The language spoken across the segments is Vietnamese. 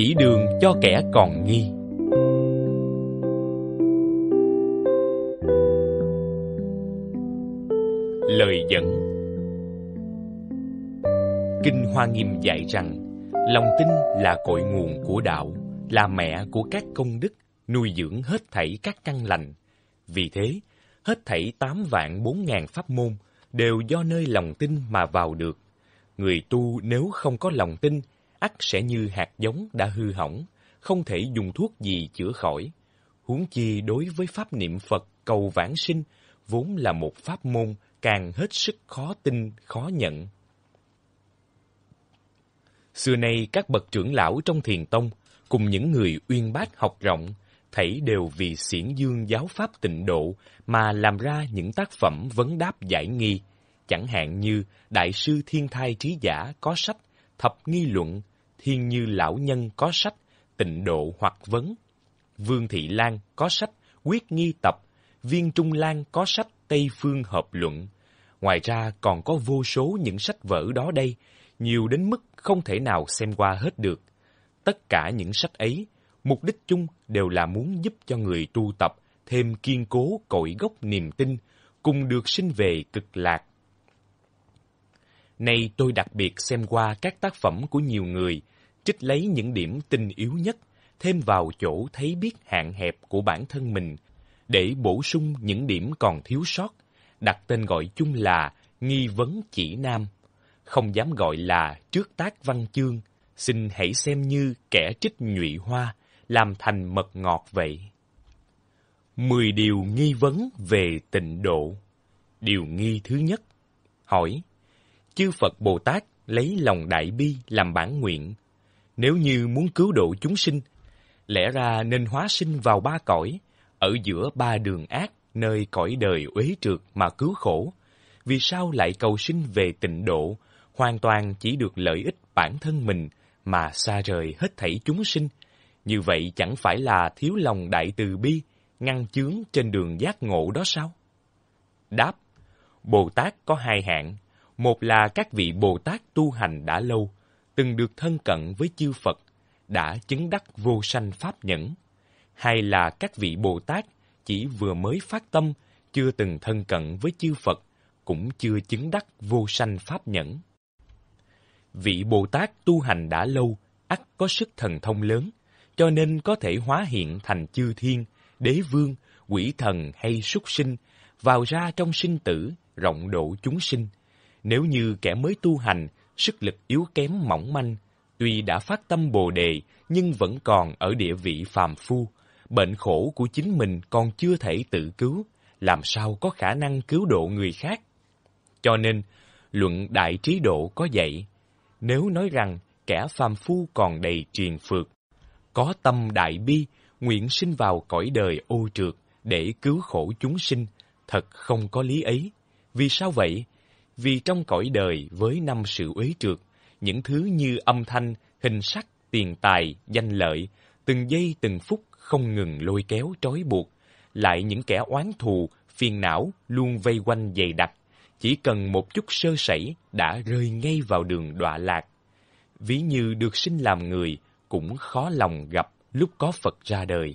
chỉ đường cho kẻ còn nghi lời dẫn kinh hoa nghiêm dạy rằng lòng tin là cội nguồn của đạo là mẹ của các công đức nuôi dưỡng hết thảy các căn lành vì thế hết thảy tám vạn bốn ngàn pháp môn đều do nơi lòng tin mà vào được người tu nếu không có lòng tin ắt sẽ như hạt giống đã hư hỏng, không thể dùng thuốc gì chữa khỏi. Huống chi đối với pháp niệm Phật cầu vãng sinh, vốn là một pháp môn càng hết sức khó tin, khó nhận. Xưa nay các bậc trưởng lão trong thiền tông, cùng những người uyên bác học rộng, thảy đều vì xiển dương giáo pháp tịnh độ mà làm ra những tác phẩm vấn đáp giải nghi, chẳng hạn như Đại sư Thiên Thai Trí Giả có sách thập nghi luận, thiên như lão nhân có sách, tịnh độ hoặc vấn. Vương Thị Lan có sách, quyết nghi tập, viên Trung Lan có sách Tây Phương Hợp Luận. Ngoài ra còn có vô số những sách vở đó đây, nhiều đến mức không thể nào xem qua hết được. Tất cả những sách ấy, mục đích chung đều là muốn giúp cho người tu tập thêm kiên cố cội gốc niềm tin, cùng được sinh về cực lạc Nay tôi đặc biệt xem qua các tác phẩm của nhiều người, trích lấy những điểm tinh yếu nhất, thêm vào chỗ thấy biết hạn hẹp của bản thân mình, để bổ sung những điểm còn thiếu sót, đặt tên gọi chung là Nghi vấn chỉ nam. Không dám gọi là trước tác văn chương, xin hãy xem như kẻ trích nhụy hoa, làm thành mật ngọt vậy. Mười điều nghi vấn về tịnh độ Điều nghi thứ nhất Hỏi chư Phật Bồ Tát lấy lòng đại bi làm bản nguyện. Nếu như muốn cứu độ chúng sinh, lẽ ra nên hóa sinh vào ba cõi, ở giữa ba đường ác, nơi cõi đời uế trượt mà cứu khổ. Vì sao lại cầu sinh về tịnh độ, hoàn toàn chỉ được lợi ích bản thân mình mà xa rời hết thảy chúng sinh? Như vậy chẳng phải là thiếu lòng đại từ bi, ngăn chướng trên đường giác ngộ đó sao? Đáp, Bồ Tát có hai hạng, một là các vị Bồ Tát tu hành đã lâu, từng được thân cận với chư Phật, đã chứng đắc vô sanh pháp nhẫn. Hai là các vị Bồ Tát chỉ vừa mới phát tâm, chưa từng thân cận với chư Phật, cũng chưa chứng đắc vô sanh pháp nhẫn. Vị Bồ Tát tu hành đã lâu, ắt có sức thần thông lớn, cho nên có thể hóa hiện thành chư thiên, đế vương, quỷ thần hay súc sinh, vào ra trong sinh tử, rộng độ chúng sinh, nếu như kẻ mới tu hành, sức lực yếu kém mỏng manh, tuy đã phát tâm bồ đề nhưng vẫn còn ở địa vị phàm phu, bệnh khổ của chính mình còn chưa thể tự cứu, làm sao có khả năng cứu độ người khác. Cho nên, luận đại trí độ có dạy, nếu nói rằng kẻ phàm phu còn đầy truyền phược, có tâm đại bi, nguyện sinh vào cõi đời ô trượt để cứu khổ chúng sinh, thật không có lý ấy. Vì sao vậy? Vì trong cõi đời với năm sự uế trượt, những thứ như âm thanh, hình sắc, tiền tài, danh lợi, từng giây từng phút không ngừng lôi kéo trói buộc, lại những kẻ oán thù, phiền não luôn vây quanh dày đặc, chỉ cần một chút sơ sẩy đã rơi ngay vào đường đọa lạc. Ví như được sinh làm người cũng khó lòng gặp lúc có Phật ra đời.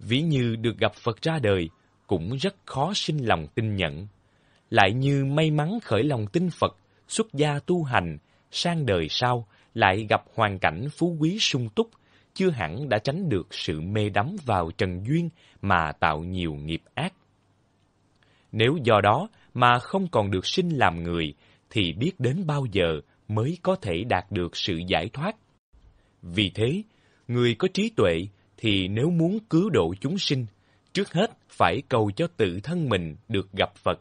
Ví như được gặp Phật ra đời cũng rất khó sinh lòng tin nhận lại như may mắn khởi lòng tin Phật, xuất gia tu hành, sang đời sau lại gặp hoàn cảnh phú quý sung túc, chưa hẳn đã tránh được sự mê đắm vào trần duyên mà tạo nhiều nghiệp ác. Nếu do đó mà không còn được sinh làm người, thì biết đến bao giờ mới có thể đạt được sự giải thoát. Vì thế, người có trí tuệ thì nếu muốn cứu độ chúng sinh, trước hết phải cầu cho tự thân mình được gặp Phật,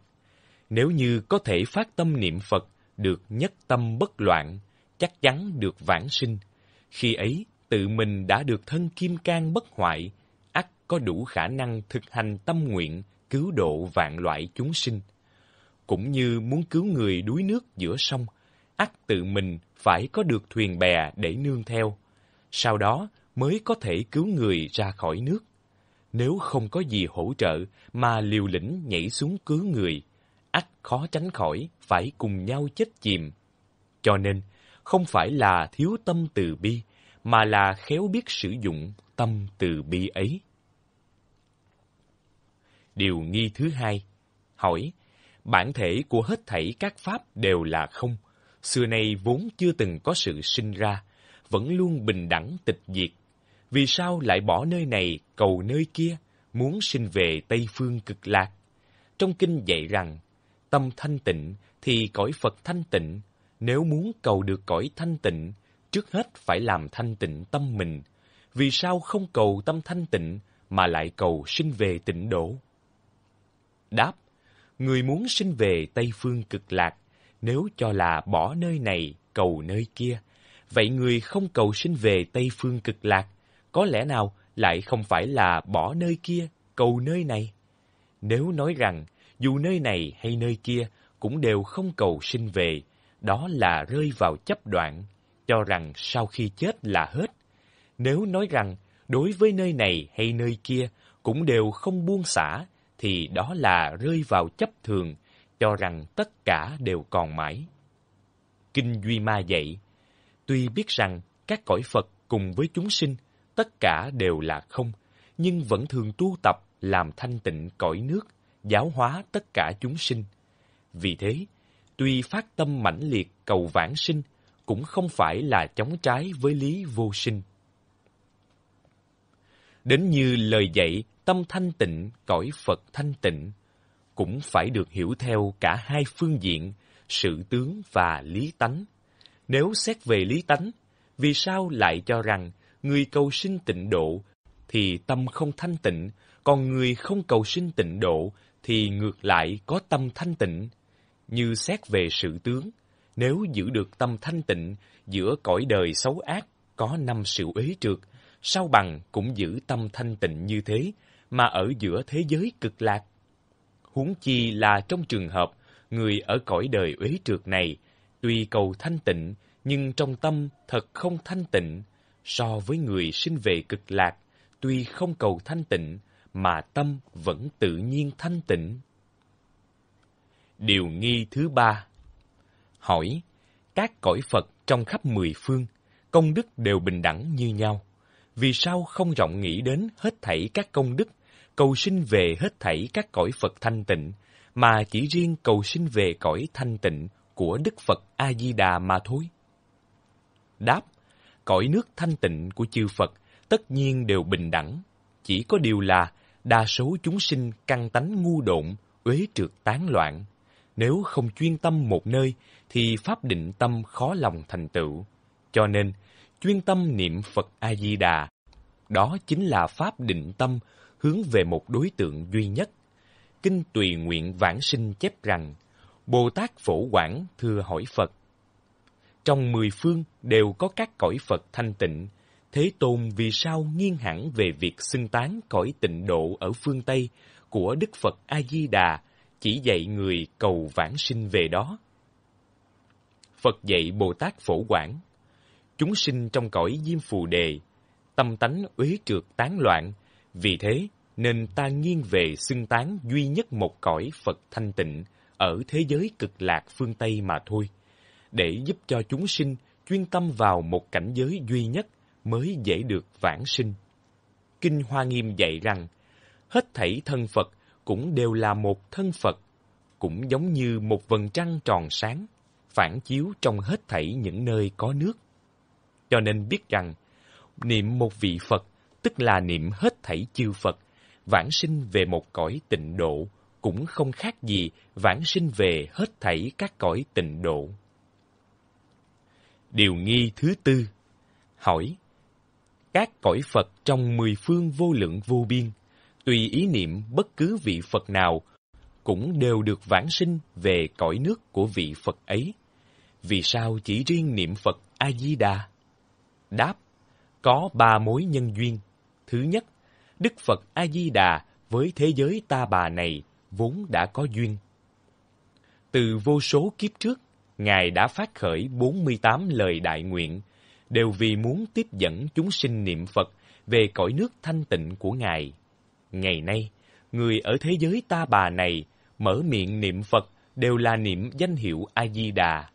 nếu như có thể phát tâm niệm Phật, được nhất tâm bất loạn, chắc chắn được vãng sinh. Khi ấy, tự mình đã được thân kim cang bất hoại, ắt có đủ khả năng thực hành tâm nguyện, cứu độ vạn loại chúng sinh. Cũng như muốn cứu người đuối nước giữa sông, ắt tự mình phải có được thuyền bè để nương theo. Sau đó mới có thể cứu người ra khỏi nước. Nếu không có gì hỗ trợ mà liều lĩnh nhảy xuống cứu người, ắt khó tránh khỏi phải cùng nhau chết chìm. Cho nên, không phải là thiếu tâm từ bi, mà là khéo biết sử dụng tâm từ bi ấy. Điều nghi thứ hai, hỏi, bản thể của hết thảy các pháp đều là không, xưa nay vốn chưa từng có sự sinh ra, vẫn luôn bình đẳng tịch diệt. Vì sao lại bỏ nơi này cầu nơi kia, muốn sinh về Tây Phương cực lạc? Trong kinh dạy rằng, Tâm thanh tịnh thì cõi Phật thanh tịnh. Nếu muốn cầu được cõi thanh tịnh, trước hết phải làm thanh tịnh tâm mình. Vì sao không cầu tâm thanh tịnh mà lại cầu sinh về tịnh độ? Đáp, người muốn sinh về Tây Phương cực lạc, nếu cho là bỏ nơi này, cầu nơi kia, vậy người không cầu sinh về Tây Phương cực lạc, có lẽ nào lại không phải là bỏ nơi kia, cầu nơi này? Nếu nói rằng dù nơi này hay nơi kia cũng đều không cầu sinh về, đó là rơi vào chấp đoạn, cho rằng sau khi chết là hết. Nếu nói rằng đối với nơi này hay nơi kia cũng đều không buông xả, thì đó là rơi vào chấp thường, cho rằng tất cả đều còn mãi. Kinh Duy Ma dạy, tuy biết rằng các cõi Phật cùng với chúng sinh tất cả đều là không, nhưng vẫn thường tu tập làm thanh tịnh cõi nước, giáo hóa tất cả chúng sinh. Vì thế, tuy phát tâm mãnh liệt cầu vãng sinh, cũng không phải là chống trái với lý vô sinh. Đến như lời dạy tâm thanh tịnh, cõi Phật thanh tịnh, cũng phải được hiểu theo cả hai phương diện, sự tướng và lý tánh. Nếu xét về lý tánh, vì sao lại cho rằng người cầu sinh tịnh độ thì tâm không thanh tịnh, còn người không cầu sinh tịnh độ thì ngược lại có tâm thanh tịnh, như xét về sự tướng, nếu giữ được tâm thanh tịnh giữa cõi đời xấu ác có năm sự uế trượt, sau bằng cũng giữ tâm thanh tịnh như thế mà ở giữa thế giới cực lạc. Huống chi là trong trường hợp người ở cõi đời uế trượt này, tuy cầu thanh tịnh nhưng trong tâm thật không thanh tịnh so với người sinh về cực lạc, tuy không cầu thanh tịnh mà tâm vẫn tự nhiên thanh tịnh. Điều nghi thứ ba Hỏi, các cõi Phật trong khắp mười phương, công đức đều bình đẳng như nhau. Vì sao không rộng nghĩ đến hết thảy các công đức, cầu sinh về hết thảy các cõi Phật thanh tịnh, mà chỉ riêng cầu sinh về cõi thanh tịnh của Đức Phật A-di-đà mà thôi? Đáp, cõi nước thanh tịnh của chư Phật tất nhiên đều bình đẳng. Chỉ có điều là đa số chúng sinh căng tánh ngu độn, uế trượt tán loạn. Nếu không chuyên tâm một nơi, thì pháp định tâm khó lòng thành tựu. Cho nên, chuyên tâm niệm Phật A-di-đà, đó chính là pháp định tâm hướng về một đối tượng duy nhất. Kinh Tùy Nguyện Vãng Sinh chép rằng, Bồ Tát Phổ Quảng thưa hỏi Phật. Trong mười phương đều có các cõi Phật thanh tịnh, Thế Tôn vì sao nghiêng hẳn về việc xưng tán cõi tịnh độ ở phương Tây của Đức Phật A-di-đà, chỉ dạy người cầu vãng sinh về đó. Phật dạy Bồ Tát Phổ Quảng, chúng sinh trong cõi diêm phù đề, tâm tánh uế trượt tán loạn, vì thế nên ta nghiêng về xưng tán duy nhất một cõi Phật thanh tịnh ở thế giới cực lạc phương Tây mà thôi, để giúp cho chúng sinh chuyên tâm vào một cảnh giới duy nhất – mới dễ được vãng sinh. Kinh Hoa Nghiêm dạy rằng, hết thảy thân Phật cũng đều là một thân Phật, cũng giống như một vầng trăng tròn sáng, phản chiếu trong hết thảy những nơi có nước. Cho nên biết rằng, niệm một vị Phật tức là niệm hết thảy chư Phật, vãng sinh về một cõi tịnh độ cũng không khác gì vãng sinh về hết thảy các cõi tịnh độ. Điều nghi thứ tư Hỏi các cõi Phật trong mười phương vô lượng vô biên, tùy ý niệm bất cứ vị Phật nào, cũng đều được vãng sinh về cõi nước của vị Phật ấy. Vì sao chỉ riêng niệm Phật A-di-đà? Đáp, có ba mối nhân duyên. Thứ nhất, Đức Phật A-di-đà với thế giới ta bà này vốn đã có duyên. Từ vô số kiếp trước, Ngài đã phát khởi 48 lời đại nguyện, đều vì muốn tiếp dẫn chúng sinh niệm Phật về cõi nước thanh tịnh của Ngài. Ngày nay, người ở thế giới ta bà này mở miệng niệm Phật đều là niệm danh hiệu A-di-đà.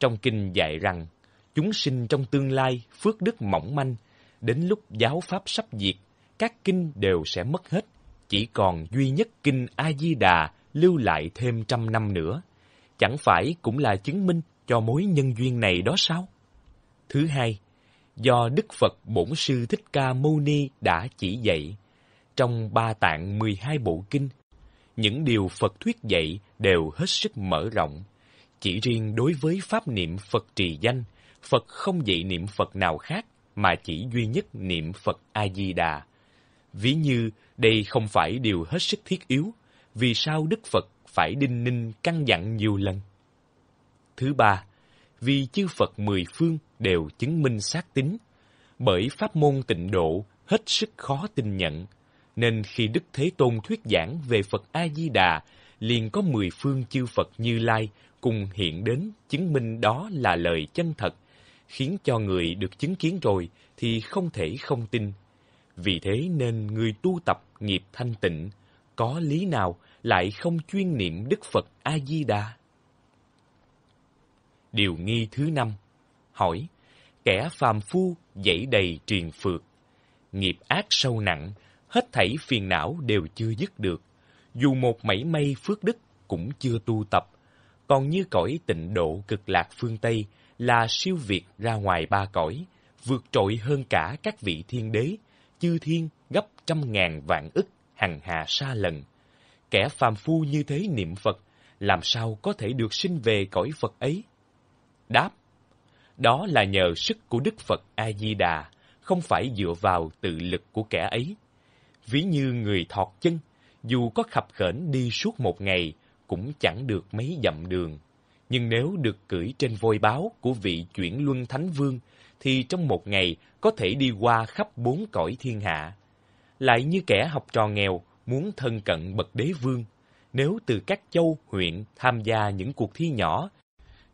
Trong kinh dạy rằng, chúng sinh trong tương lai phước đức mỏng manh, đến lúc giáo pháp sắp diệt, các kinh đều sẽ mất hết, chỉ còn duy nhất kinh A-di-đà lưu lại thêm trăm năm nữa. Chẳng phải cũng là chứng minh cho mối nhân duyên này đó sao? Thứ hai, do Đức Phật Bổn Sư Thích Ca Mâu Ni đã chỉ dạy. Trong ba tạng 12 bộ kinh, những điều Phật thuyết dạy đều hết sức mở rộng. Chỉ riêng đối với pháp niệm Phật trì danh, Phật không dạy niệm Phật nào khác mà chỉ duy nhất niệm Phật A-di-đà. Ví như đây không phải điều hết sức thiết yếu, vì sao Đức Phật phải đinh ninh căn dặn nhiều lần? Thứ ba, vì chư Phật mười phương đều chứng minh xác tín. Bởi pháp môn tịnh độ hết sức khó tin nhận, nên khi Đức Thế Tôn thuyết giảng về Phật A-di-đà, liền có mười phương chư Phật Như Lai cùng hiện đến chứng minh đó là lời chân thật, khiến cho người được chứng kiến rồi thì không thể không tin. Vì thế nên người tu tập nghiệp thanh tịnh, có lý nào lại không chuyên niệm Đức Phật A-di-đà? Điều nghi thứ năm hỏi, kẻ phàm phu dẫy đầy triền phượt. Nghiệp ác sâu nặng, hết thảy phiền não đều chưa dứt được. Dù một mảy may phước đức cũng chưa tu tập, còn như cõi tịnh độ cực lạc phương Tây là siêu việt ra ngoài ba cõi, vượt trội hơn cả các vị thiên đế, chư thiên gấp trăm ngàn vạn ức hằng hà xa lần. Kẻ phàm phu như thế niệm Phật, làm sao có thể được sinh về cõi Phật ấy? Đáp đó là nhờ sức của Đức Phật A-di-đà, không phải dựa vào tự lực của kẻ ấy. Ví như người thọt chân, dù có khập khểnh đi suốt một ngày, cũng chẳng được mấy dặm đường. Nhưng nếu được cưỡi trên voi báo của vị chuyển luân thánh vương, thì trong một ngày có thể đi qua khắp bốn cõi thiên hạ. Lại như kẻ học trò nghèo, muốn thân cận bậc đế vương, nếu từ các châu, huyện tham gia những cuộc thi nhỏ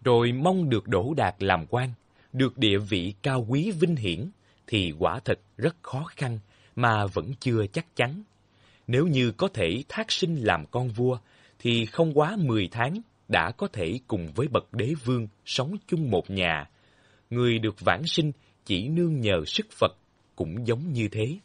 rồi mong được đổ đạt làm quan, được địa vị cao quý vinh hiển, thì quả thật rất khó khăn mà vẫn chưa chắc chắn. Nếu như có thể thác sinh làm con vua, thì không quá mười tháng đã có thể cùng với bậc đế vương sống chung một nhà. Người được vãng sinh chỉ nương nhờ sức Phật cũng giống như thế.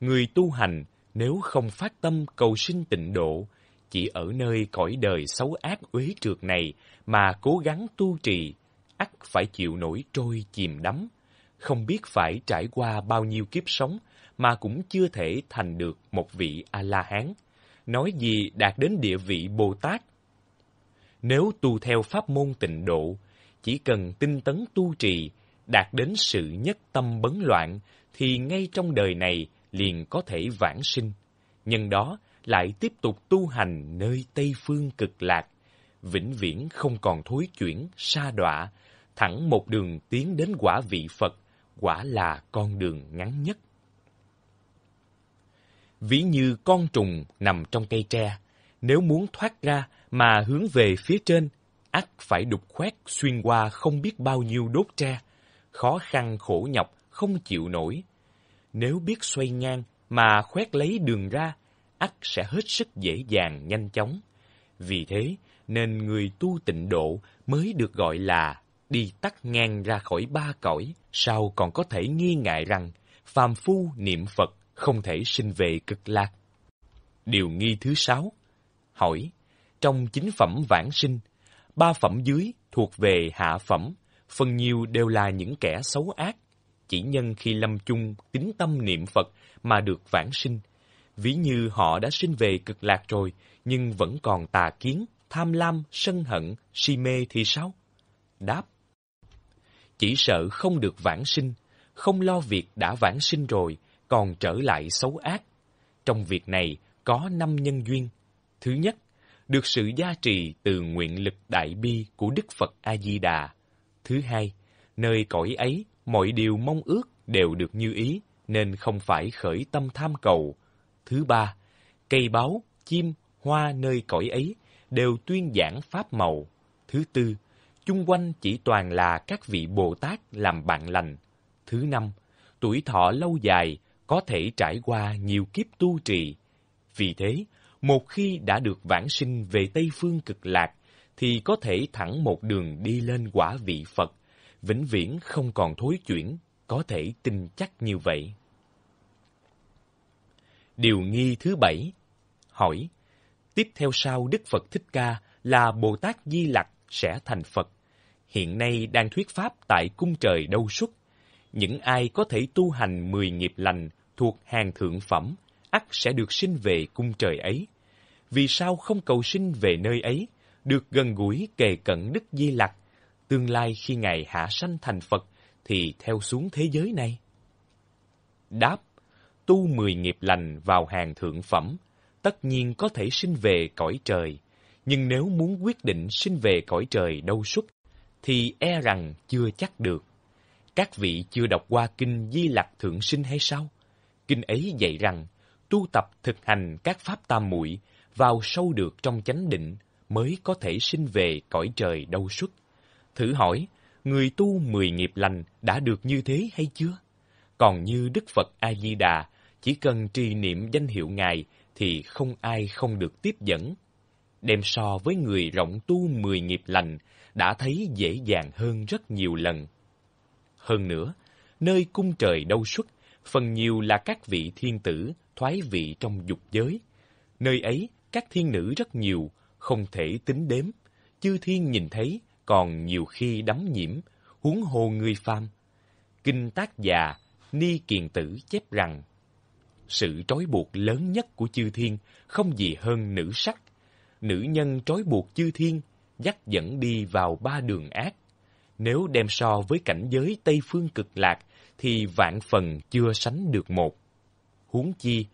Người tu hành nếu không phát tâm cầu sinh tịnh độ, chỉ ở nơi cõi đời xấu ác uế trượt này mà cố gắng tu trì, ắt phải chịu nổi trôi chìm đắm, không biết phải trải qua bao nhiêu kiếp sống mà cũng chưa thể thành được một vị A-la-hán, nói gì đạt đến địa vị Bồ-Tát. Nếu tu theo pháp môn tịnh độ, chỉ cần tinh tấn tu trì, đạt đến sự nhất tâm bấn loạn, thì ngay trong đời này liền có thể vãng sinh. Nhân đó lại tiếp tục tu hành nơi Tây Phương cực lạc, vĩnh viễn không còn thối chuyển, sa đọa, thẳng một đường tiến đến quả vị Phật, quả là con đường ngắn nhất. Ví như con trùng nằm trong cây tre, nếu muốn thoát ra mà hướng về phía trên, ắt phải đục khoét xuyên qua không biết bao nhiêu đốt tre, khó khăn khổ nhọc không chịu nổi. Nếu biết xoay ngang mà khoét lấy đường ra, ắt sẽ hết sức dễ dàng nhanh chóng. Vì thế, nên người tu tịnh độ mới được gọi là đi tắt ngang ra khỏi ba cõi, sao còn có thể nghi ngại rằng phàm phu niệm Phật không thể sinh về cực lạc. Điều nghi thứ sáu Hỏi, trong chính phẩm vãng sinh, ba phẩm dưới thuộc về hạ phẩm, phần nhiều đều là những kẻ xấu ác, chỉ nhân khi lâm chung tính tâm niệm Phật mà được vãng sinh. Ví như họ đã sinh về cực lạc rồi, nhưng vẫn còn tà kiến, tham lam, sân hận, si mê thì sao? Đáp Chỉ sợ không được vãng sinh, không lo việc đã vãng sinh rồi, còn trở lại xấu ác. Trong việc này có năm nhân duyên. Thứ nhất, được sự gia trì từ nguyện lực đại bi của Đức Phật A-di-đà. Thứ hai, nơi cõi ấy mọi điều mong ước đều được như ý, nên không phải khởi tâm tham cầu. Thứ ba, cây báo, chim, hoa nơi cõi ấy đều tuyên giảng pháp màu. Thứ tư, chung quanh chỉ toàn là các vị Bồ Tát làm bạn lành. Thứ năm, tuổi thọ lâu dài có thể trải qua nhiều kiếp tu trì. Vì thế, một khi đã được vãng sinh về Tây Phương cực lạc, thì có thể thẳng một đường đi lên quả vị Phật, vĩnh viễn không còn thối chuyển, có thể tin chắc như vậy. Điều nghi thứ bảy Hỏi, Tiếp theo sau Đức Phật Thích Ca là Bồ Tát Di Lặc sẽ thành Phật. Hiện nay đang thuyết pháp tại cung trời Đâu Xuất. Những ai có thể tu hành mười nghiệp lành thuộc hàng thượng phẩm, ắt sẽ được sinh về cung trời ấy. Vì sao không cầu sinh về nơi ấy, được gần gũi kề cận Đức Di Lặc, tương lai khi Ngài hạ sanh thành Phật thì theo xuống thế giới này? Đáp, tu mười nghiệp lành vào hàng thượng phẩm tất nhiên có thể sinh về cõi trời. Nhưng nếu muốn quyết định sinh về cõi trời đâu xuất, thì e rằng chưa chắc được. Các vị chưa đọc qua kinh Di Lặc Thượng Sinh hay sao? Kinh ấy dạy rằng, tu tập thực hành các pháp tam muội vào sâu được trong chánh định mới có thể sinh về cõi trời đâu xuất. Thử hỏi, người tu mười nghiệp lành đã được như thế hay chưa? Còn như Đức Phật A Di Đà, chỉ cần trì niệm danh hiệu Ngài thì không ai không được tiếp dẫn. Đem so với người rộng tu mười nghiệp lành đã thấy dễ dàng hơn rất nhiều lần. Hơn nữa, nơi cung trời đâu xuất, phần nhiều là các vị thiên tử thoái vị trong dục giới. Nơi ấy, các thiên nữ rất nhiều, không thể tính đếm. Chư thiên nhìn thấy, còn nhiều khi đắm nhiễm, huống hồ người phàm. Kinh tác già, Ni Kiền Tử chép rằng, sự trói buộc lớn nhất của chư thiên không gì hơn nữ sắc. Nữ nhân trói buộc chư thiên, dắt dẫn đi vào ba đường ác. Nếu đem so với cảnh giới Tây Phương cực lạc, thì vạn phần chưa sánh được một. Huống chi,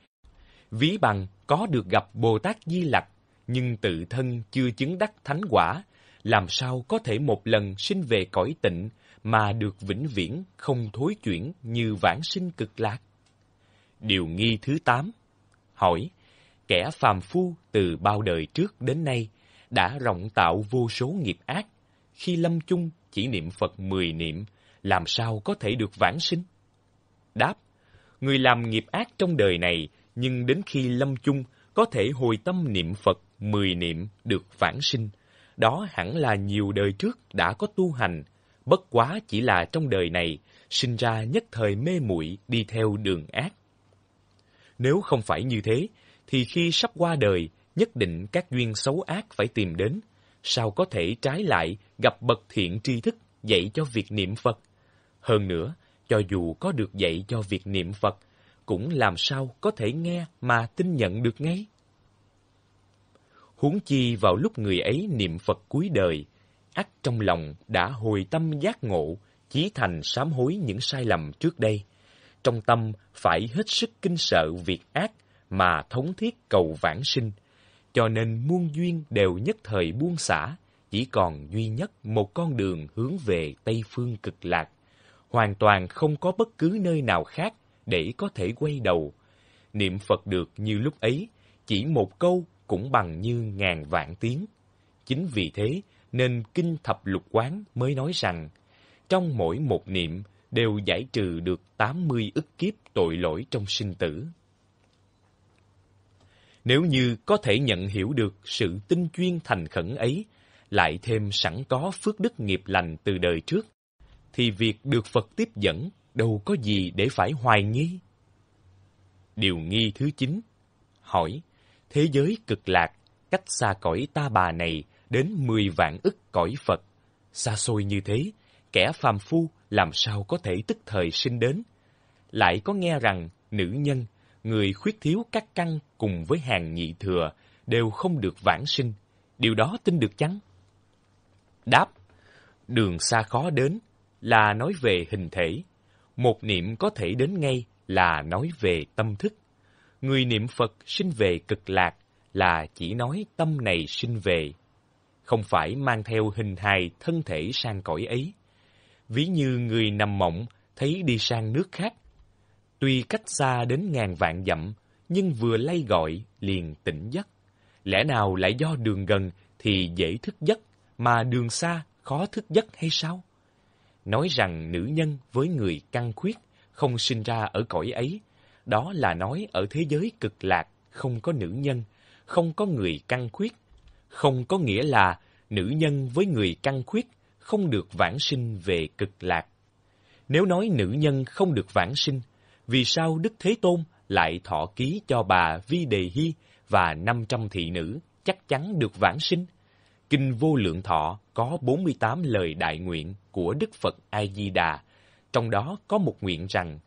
ví bằng có được gặp Bồ Tát Di Lặc, nhưng tự thân chưa chứng đắc thánh quả, làm sao có thể một lần sinh về cõi tịnh mà được vĩnh viễn không thối chuyển như vãng sinh cực lạc? Điều nghi thứ tám Hỏi, kẻ phàm phu từ bao đời trước đến nay đã rộng tạo vô số nghiệp ác. Khi lâm chung chỉ niệm Phật mười niệm, làm sao có thể được vãng sinh? Đáp, người làm nghiệp ác trong đời này, nhưng đến khi lâm chung có thể hồi tâm niệm Phật mười niệm được vãng sinh. Đó hẳn là nhiều đời trước đã có tu hành, bất quá chỉ là trong đời này, sinh ra nhất thời mê muội đi theo đường ác nếu không phải như thế, thì khi sắp qua đời, nhất định các duyên xấu ác phải tìm đến. Sao có thể trái lại gặp bậc thiện tri thức dạy cho việc niệm Phật? Hơn nữa, cho dù có được dạy cho việc niệm Phật, cũng làm sao có thể nghe mà tin nhận được ngay? Huống chi vào lúc người ấy niệm Phật cuối đời, ắt trong lòng đã hồi tâm giác ngộ, chí thành sám hối những sai lầm trước đây trong tâm phải hết sức kinh sợ việc ác mà thống thiết cầu vãng sinh. Cho nên muôn duyên đều nhất thời buông xả, chỉ còn duy nhất một con đường hướng về Tây Phương cực lạc. Hoàn toàn không có bất cứ nơi nào khác để có thể quay đầu. Niệm Phật được như lúc ấy, chỉ một câu cũng bằng như ngàn vạn tiếng. Chính vì thế nên Kinh Thập Lục Quán mới nói rằng, trong mỗi một niệm đều giải trừ được 80 ức kiếp tội lỗi trong sinh tử. Nếu như có thể nhận hiểu được sự tinh chuyên thành khẩn ấy, lại thêm sẵn có phước đức nghiệp lành từ đời trước, thì việc được Phật tiếp dẫn đâu có gì để phải hoài nghi. Điều nghi thứ chín Hỏi, thế giới cực lạc, cách xa cõi ta bà này đến 10 vạn ức cõi Phật, xa xôi như thế, kẻ phàm phu làm sao có thể tức thời sinh đến. Lại có nghe rằng nữ nhân, người khuyết thiếu các căn cùng với hàng nhị thừa đều không được vãng sinh, điều đó tin được chăng? Đáp, đường xa khó đến là nói về hình thể, một niệm có thể đến ngay là nói về tâm thức. Người niệm Phật sinh về cực lạc là chỉ nói tâm này sinh về, không phải mang theo hình hài thân thể sang cõi ấy ví như người nằm mộng thấy đi sang nước khác. Tuy cách xa đến ngàn vạn dặm, nhưng vừa lay gọi liền tỉnh giấc. Lẽ nào lại do đường gần thì dễ thức giấc, mà đường xa khó thức giấc hay sao? Nói rằng nữ nhân với người căng khuyết không sinh ra ở cõi ấy, đó là nói ở thế giới cực lạc không có nữ nhân, không có người căng khuyết. Không có nghĩa là nữ nhân với người căng khuyết không được vãng sinh về cực lạc. Nếu nói nữ nhân không được vãng sinh, vì sao Đức Thế Tôn lại thọ ký cho bà Vi Đề Hy và 500 thị nữ chắc chắn được vãng sinh? Kinh Vô Lượng Thọ có 48 lời đại nguyện của Đức Phật A-di-đà, trong đó có một nguyện rằng,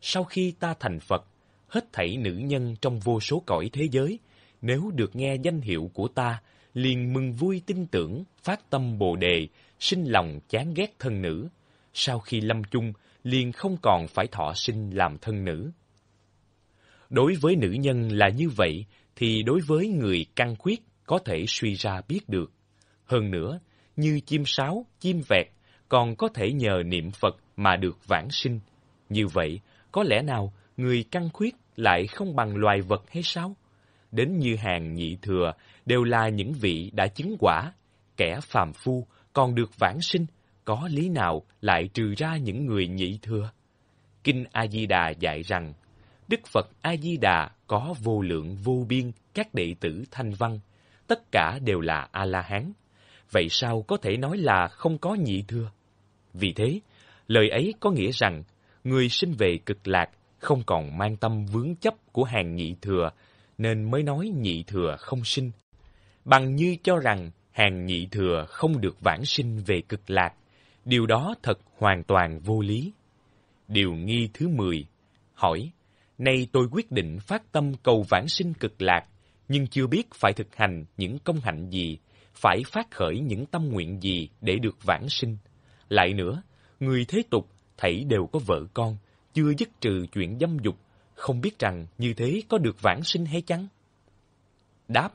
sau khi ta thành Phật, hết thảy nữ nhân trong vô số cõi thế giới, nếu được nghe danh hiệu của ta, liền mừng vui tin tưởng, phát tâm bồ đề, sinh lòng chán ghét thân nữ. Sau khi lâm chung, liền không còn phải thọ sinh làm thân nữ. Đối với nữ nhân là như vậy, thì đối với người căn khuyết có thể suy ra biết được. Hơn nữa, như chim sáo, chim vẹt, còn có thể nhờ niệm Phật mà được vãng sinh. Như vậy, có lẽ nào người căn khuyết lại không bằng loài vật hay sao? đến như hàng nhị thừa đều là những vị đã chứng quả, kẻ phàm phu còn được vãng sinh, có lý nào lại trừ ra những người nhị thừa? Kinh A-di-đà dạy rằng, Đức Phật A-di-đà có vô lượng vô biên các đệ tử thanh văn, tất cả đều là A-la-hán. Vậy sao có thể nói là không có nhị thừa? Vì thế, lời ấy có nghĩa rằng, người sinh về cực lạc không còn mang tâm vướng chấp của hàng nhị thừa nên mới nói nhị thừa không sinh. Bằng như cho rằng hàng nhị thừa không được vãng sinh về cực lạc, điều đó thật hoàn toàn vô lý. Điều nghi thứ 10 Hỏi, nay tôi quyết định phát tâm cầu vãng sinh cực lạc, nhưng chưa biết phải thực hành những công hạnh gì, phải phát khởi những tâm nguyện gì để được vãng sinh. Lại nữa, người thế tục thảy đều có vợ con, chưa dứt trừ chuyện dâm dục không biết rằng như thế có được vãng sinh hay chăng? Đáp,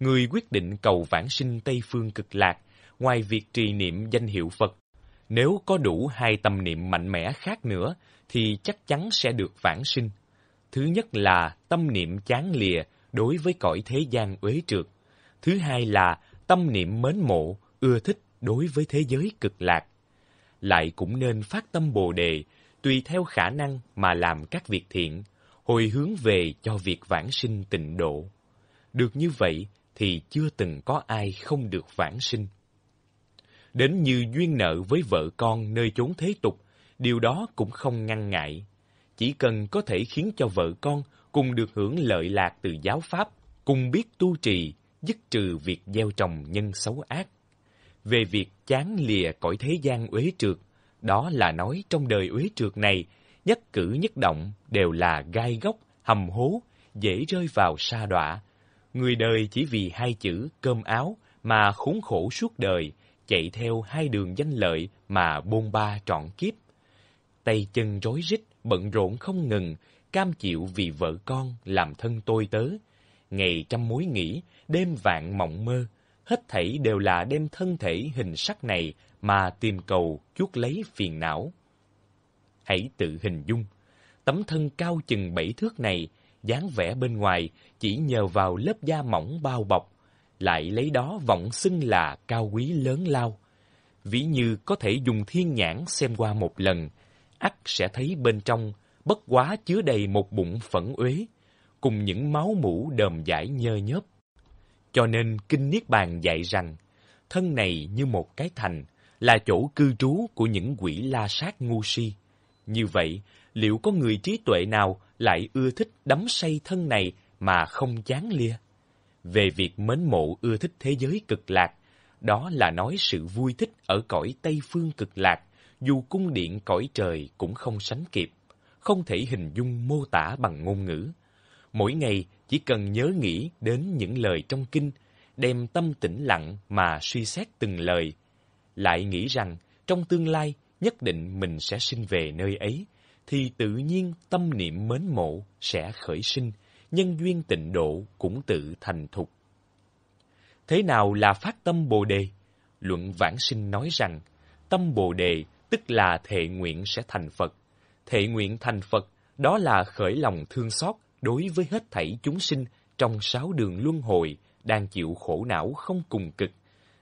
người quyết định cầu vãng sinh Tây Phương cực lạc, ngoài việc trì niệm danh hiệu Phật, nếu có đủ hai tâm niệm mạnh mẽ khác nữa, thì chắc chắn sẽ được vãng sinh. Thứ nhất là tâm niệm chán lìa đối với cõi thế gian uế trượt. Thứ hai là tâm niệm mến mộ, ưa thích đối với thế giới cực lạc. Lại cũng nên phát tâm Bồ Đề, tùy theo khả năng mà làm các việc thiện, hồi hướng về cho việc vãng sinh tịnh độ. Được như vậy thì chưa từng có ai không được vãng sinh. Đến như duyên nợ với vợ con nơi chốn thế tục, điều đó cũng không ngăn ngại. Chỉ cần có thể khiến cho vợ con cùng được hưởng lợi lạc từ giáo pháp, cùng biết tu trì, dứt trừ việc gieo trồng nhân xấu ác. Về việc chán lìa cõi thế gian uế trượt, đó là nói trong đời uế trượt này nhất cử nhất động đều là gai góc, hầm hố, dễ rơi vào sa đọa. Người đời chỉ vì hai chữ cơm áo mà khốn khổ suốt đời, chạy theo hai đường danh lợi mà bôn ba trọn kiếp. Tay chân rối rít, bận rộn không ngừng, cam chịu vì vợ con làm thân tôi tớ. Ngày trăm mối nghĩ, đêm vạn mộng mơ, hết thảy đều là đem thân thể hình sắc này mà tìm cầu chuốc lấy phiền não. Hãy tự hình dung, tấm thân cao chừng bảy thước này, dáng vẻ bên ngoài chỉ nhờ vào lớp da mỏng bao bọc, lại lấy đó vọng xưng là cao quý lớn lao. Ví như có thể dùng thiên nhãn xem qua một lần, ắt sẽ thấy bên trong bất quá chứa đầy một bụng phẫn uế, cùng những máu mũ đờm dãi nhơ nhớp. Cho nên Kinh Niết Bàn dạy rằng, thân này như một cái thành, là chỗ cư trú của những quỷ la sát ngu si. Như vậy, liệu có người trí tuệ nào lại ưa thích đắm say thân này mà không chán lia? Về việc mến mộ ưa thích thế giới cực lạc, đó là nói sự vui thích ở cõi Tây Phương cực lạc, dù cung điện cõi trời cũng không sánh kịp, không thể hình dung mô tả bằng ngôn ngữ. Mỗi ngày chỉ cần nhớ nghĩ đến những lời trong kinh, đem tâm tĩnh lặng mà suy xét từng lời, lại nghĩ rằng trong tương lai nhất định mình sẽ sinh về nơi ấy, thì tự nhiên tâm niệm mến mộ sẽ khởi sinh, nhân duyên tịnh độ cũng tự thành thục. Thế nào là phát tâm Bồ Đề? Luận Vãng Sinh nói rằng, tâm Bồ Đề tức là thệ nguyện sẽ thành Phật. Thệ nguyện thành Phật đó là khởi lòng thương xót đối với hết thảy chúng sinh trong sáu đường luân hồi đang chịu khổ não không cùng cực,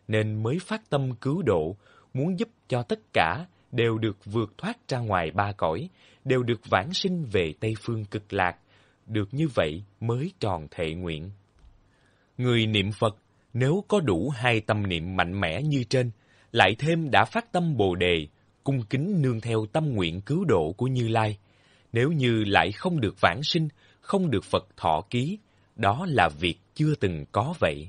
nên mới phát tâm cứu độ, muốn giúp cho tất cả đều được vượt thoát ra ngoài ba cõi, đều được vãng sinh về Tây Phương cực lạc, được như vậy mới tròn thệ nguyện. Người niệm Phật, nếu có đủ hai tâm niệm mạnh mẽ như trên, lại thêm đã phát tâm Bồ Đề, cung kính nương theo tâm nguyện cứu độ của Như Lai, nếu như lại không được vãng sinh, không được Phật thọ ký, đó là việc chưa từng có vậy.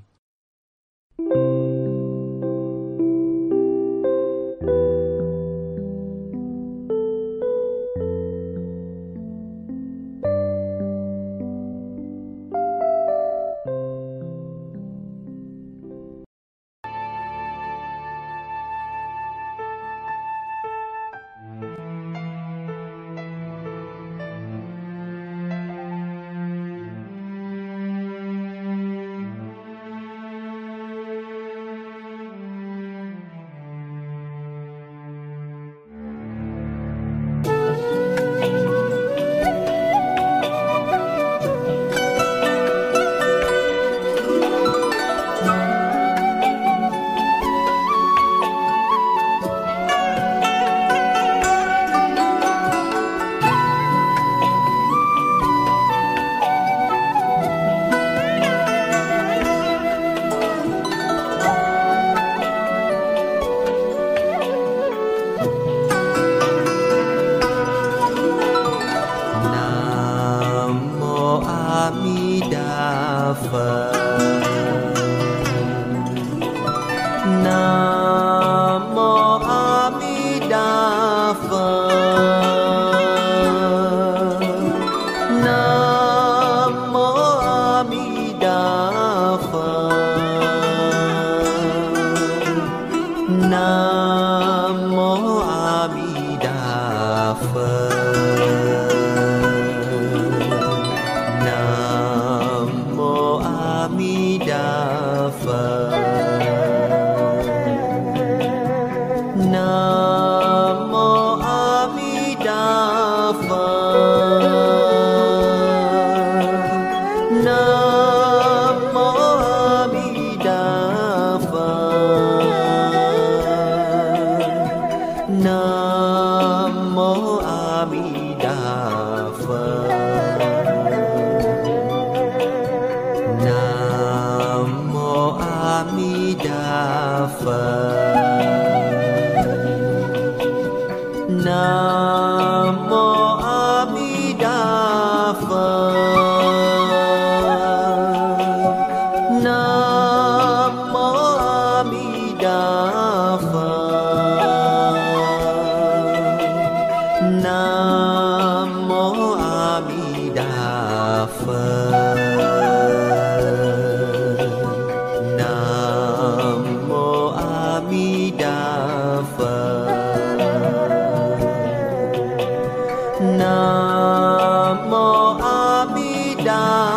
呀。